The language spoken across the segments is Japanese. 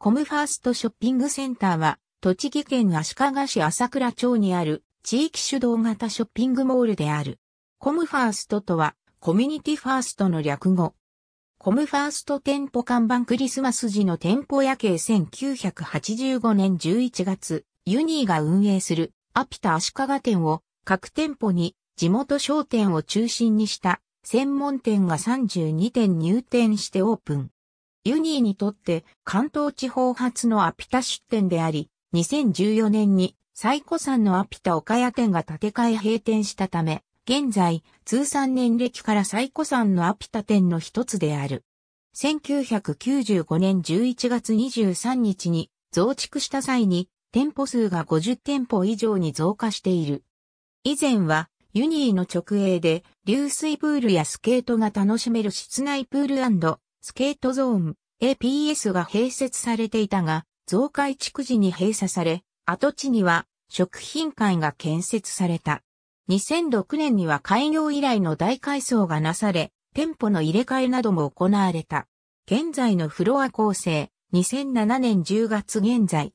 コムファーストショッピングセンターは、栃木県足利市朝倉町にある地域主導型ショッピングモールである。コムファーストとは、コミュニティファーストの略語。コムファースト店舗看板クリスマス時の店舗夜景1985年11月、ユニーが運営するアピタ足利店を各店舗に地元商店を中心にした専門店が32店入店してオープン。ユニーにとって関東地方初のアピタ出店であり、2014年に最古山のアピタ岡谷店が建て替え閉店したため、現在、通算年歴から最古山のアピタ店の一つである。1995年11月23日に増築した際に、店舗数が50店舗以上に増加している。以前は、ユニーの直営で、流水プールやスケートが楽しめる室内プールスケートゾーン APS が併設されていたが、増改築時に閉鎖され、跡地には食品会が建設された。2006年には開業以来の大改装がなされ、店舗の入れ替えなども行われた。現在のフロア構成、2007年10月現在。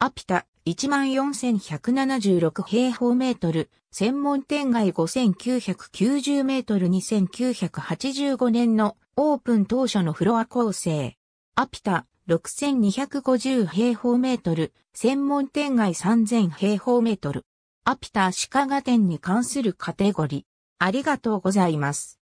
アピタ、14,176平方メートル、専門店街5,990メートル2985年のオープン当初のフロア構成。アピタ6,250平方メートル、専門店街3,000平方メートル。アピタ鹿賀店に関するカテゴリー。ありがとうございます。